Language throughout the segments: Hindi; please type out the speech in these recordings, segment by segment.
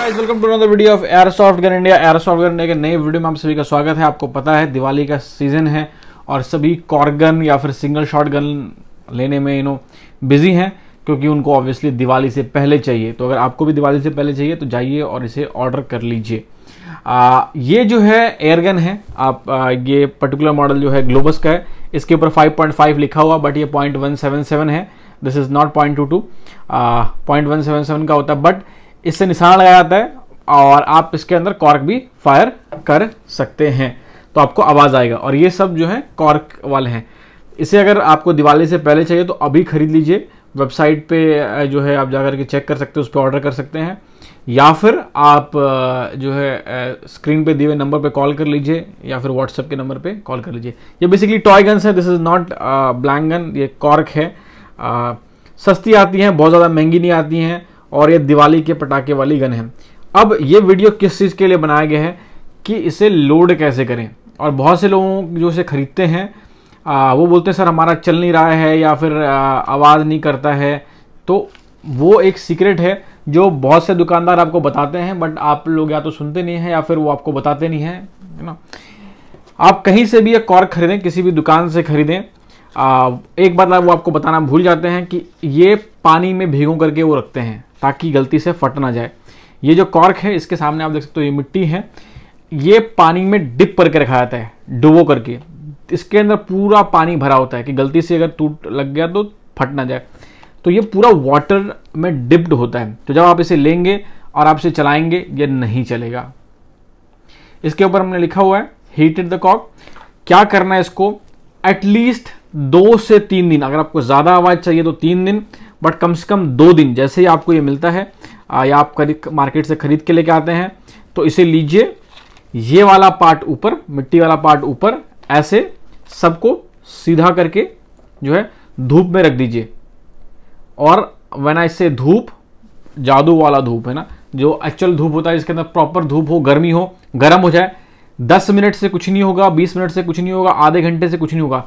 guys welcome to another video of airsoft gun India airsoft gun India के नए वीडियो में आप सभी का स्वागत है आपको पता है दिवाली का सीजन है और सभी कॉर्गन या फिर सिंगल शॉट गन लेने में यू नो बिजी हैं क्योंकि उनको ऑब्वियसली दिवाली से पहले चाहिए तो अगर आपको भी दिवाली से पहले चाहिए तो जाइए और इसे ऑर्डर कर लीजिए ये जो है एयरगन है आप आ, ये पर्टिकुलर मॉडल जो है ग्लोबस का है इसके ऊपर 5.5 लिखा हुआ बट ये पॉइंट है this is not point two two point का होता है बट इससे निशाना लगाया जाता है और आप इसके अंदर कॉर्क भी फायर कर सकते हैं तो आपको आवाज़ आएगा और ये सब जो है कॉर्क वाले हैं इसे अगर आपको दिवाली से पहले चाहिए तो अभी ख़रीद लीजिए वेबसाइट पे जो है आप जाकर के चेक कर सकते हो उस पर ऑर्डर कर सकते हैं या फिर आप जो है स्क्रीन पे दिए हुए नंबर पे कॉल कर लीजिए या फिर व्हाट्सएप के नंबर पे कॉल कर लीजिए ये बेसिकली टॉय गन्स है this is not blank gun ये कॉर्क है आ, सस्ती आती हैं बहुत ज़्यादा महंगी नहीं आती हैं और ये दिवाली के पटाखे वाली गन है अब ये वीडियो किस चीज़ के लिए बनाया गया है कि इसे लोड कैसे करें और बहुत से लोगों जो इसे ख़रीदते हैं आ, वो बोलते हैं सर हमारा चल नहीं रहा है या फिर आवाज़ नहीं करता है तो वो एक सीक्रेट है जो बहुत से दुकानदार आपको बताते हैं बट आप लोग या तो सुनते नहीं हैं या फिर वो आपको बताते नहीं हैं है ना आप कहीं से भी एक कॉर्क खरीदें किसी भी दुकान से खरीदें आ, एक बात वो आपको बताना भूल जाते हैं कि ये पानी में भिगो करके वो रखते हैं ताकि गलती से फट ना जाए ये जो कॉर्क है इसके सामने आप देख सकते हो ये मिट्टी है ये पानी में डिप करके रखा जाता है डुबो करके इसके अंदर पूरा पानी भरा होता है कि गलती से अगर टूट लग गया तो फट ना जाए तो ये पूरा वाटर में डिप्ड होता है तो जब आप इसे लेंगे और आप इसे चलाएंगे ये नहीं चलेगा इसके ऊपर हमने लिखा हुआ है हीटेड द कॉक क्या करना है इसको एटलीस्ट दो से तीन दिन अगर आपको ज़्यादा आवाज़ चाहिए तो तीन दिन बट कम से कम दो दिन जैसे ही आपको ये मिलता है या आप खरीद मार्केट से खरीद के लेके आते हैं तो इसे लीजिए ये वाला पार्ट ऊपर मिट्टी वाला पार्ट ऊपर ऐसे सबको सीधा करके जो है धूप में रख दीजिए और वना इससे धूप जादू वाला धूप है ना जो एक्चुअल धूप होता है जिसके अंदर प्रॉपर धूप हो गर्मी हो गर्म हो जाए दस मिनट से कुछ नहीं होगा बीस मिनट से कुछ नहीं होगा आधे घंटे से कुछ नहीं होगा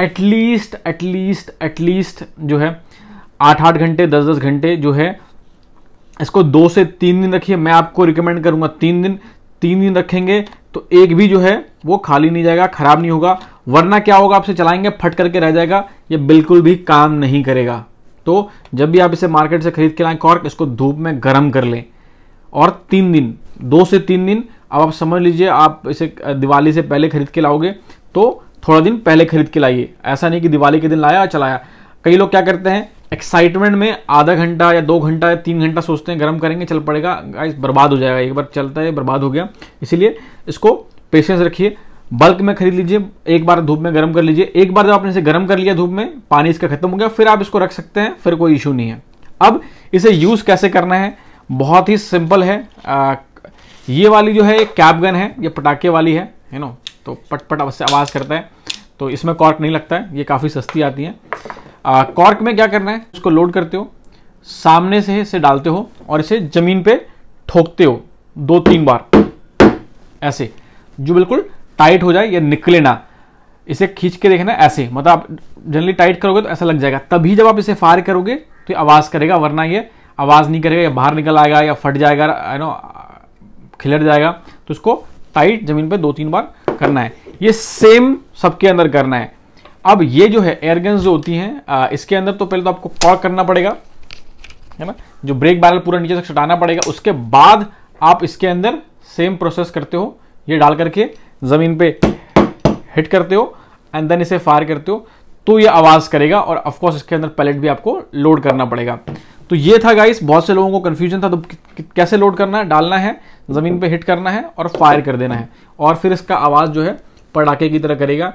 एटलीस्ट एटलीस्ट एटलीस्ट जो है आठ आठ घंटे दस दस घंटे जो है इसको दो से तीन दिन रखिए मैं आपको रिकमेंड करूंगा तीन दिन तीन दिन रखेंगे तो एक भी जो है वो खाली नहीं जाएगा खराब नहीं होगा वरना क्या होगा आपसे चलाएंगे फट करके रह जाएगा ये बिल्कुल भी काम नहीं करेगा तो जब भी आप इसे मार्केट से खरीद के लाएं कॉर्क इसको धूप में गर्म कर लें और तीन दिन दो से तीन दिन अब आप समझ लीजिए आप इसे दिवाली से पहले खरीद के लाओगे तो थोड़ा दिन पहले खरीद के लाइए ऐसा नहीं कि दिवाली के दिन लाया और चलाया कई लोग क्या करते हैं एक्साइटमेंट में आधा घंटा या दो घंटा या तीन घंटा सोचते हैं गर्म करेंगे चल पड़ेगा गाइस बर्बाद हो जाएगा एक बार चलता है बर्बाद हो गया इसीलिए इसको पेशेंस रखिए बल्क में खरीद लीजिए एक बार धूप में गर्म कर लीजिए एक बार जब आपने इसे गर्म कर लिया धूप में पानी इसका खत्म हो गया फिर आप इसको रख सकते हैं फिर कोई इशू नहीं है अब इसे यूज़ कैसे करना है बहुत ही सिंपल है आ, ये वाली जो है कैप गन है ये पटाखे वाली है यू नो तो पटपट पट आवाज़ करता है तो इसमें कॉर्क नहीं लगता है ये काफ़ी सस्ती आती है कॉर्क में क्या करना है उसको लोड करते हो सामने से इसे डालते हो और इसे ज़मीन पे ठोकते हो दो तीन बार ऐसे जो बिल्कुल टाइट हो जाए या निकले ना इसे खींच के देखना ऐसे मतलब आप जनरली टाइट करोगे तो ऐसा लग जाएगा तभी जब आप इसे फायर करोगे तो आवाज़ करेगा वरना ये आवाज़ नहीं करेगा या बाहर निकल आएगा या फट जाएगा आई नो खिलर जाएगा तो इसको टाइट ज़मीन पर दो तीन बार करना है ये सेम सबके अंदर करना है अब ये जो है एयरगन्स जो होती हैं इसके अंदर तो पहले तो आपको कॉक करना पड़ेगा है ना जो ब्रेक बैरल पूरा नीचे तक छटाना पड़ेगा उसके बाद आप इसके अंदर सेम प्रोसेस करते हो ये डाल करके ज़मीन पे हिट करते हो एंड देन इसे फायर करते हो तो ये आवाज़ करेगा और ऑफकोर्स इसके अंदर पैलेट भी आपको लोड करना पड़ेगा तो ये था गाइस बहुत से लोगों को कन्फ्यूजन था तो कैसे लोड करना है डालना है ज़मीन पे हिट करना है और फायर कर देना है और फिर इसका आवाज़ जो है पटाखे की तरह करेगा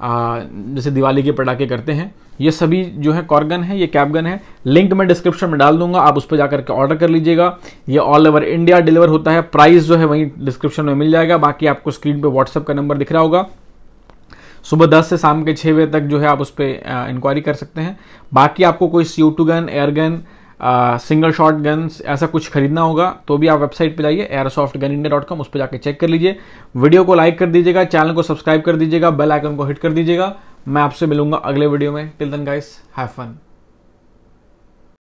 आ, जैसे दिवाली के पटाखे करते हैं ये सभी जो है कॉर्गन है ये कैपगन है लिंक मैं डिस्क्रिप्शन में डाल दूंगा आप उस पर जाकर के ऑर्डर कर लीजिएगा ये ऑल ओवर इंडिया डिलीवर होता है प्राइस जो है वहीं डिस्क्रिप्शन में मिल जाएगा बाकी आपको स्क्रीन पे व्हाट्सअप का नंबर दिख रहा होगा सुबह 10 से शाम के छः बजे तक जो है आप उस पर इंक्वायरी कर सकते हैं बाकी आपको कोई C two gun air gun single shot guns ऐसा कुछ खरीदना होगा तो भी आप वेबसाइट पे जाइए airsoft gun India dot com उस पर जाके चेक कर लीजिए वीडियो को लाइक कर दीजिएगा चैनल को सब्सक्राइब कर दीजिएगा बेल आइकन को हिट कर दीजिएगा मैं आपसे मिलूंगा अगले वीडियो में till then guys have fun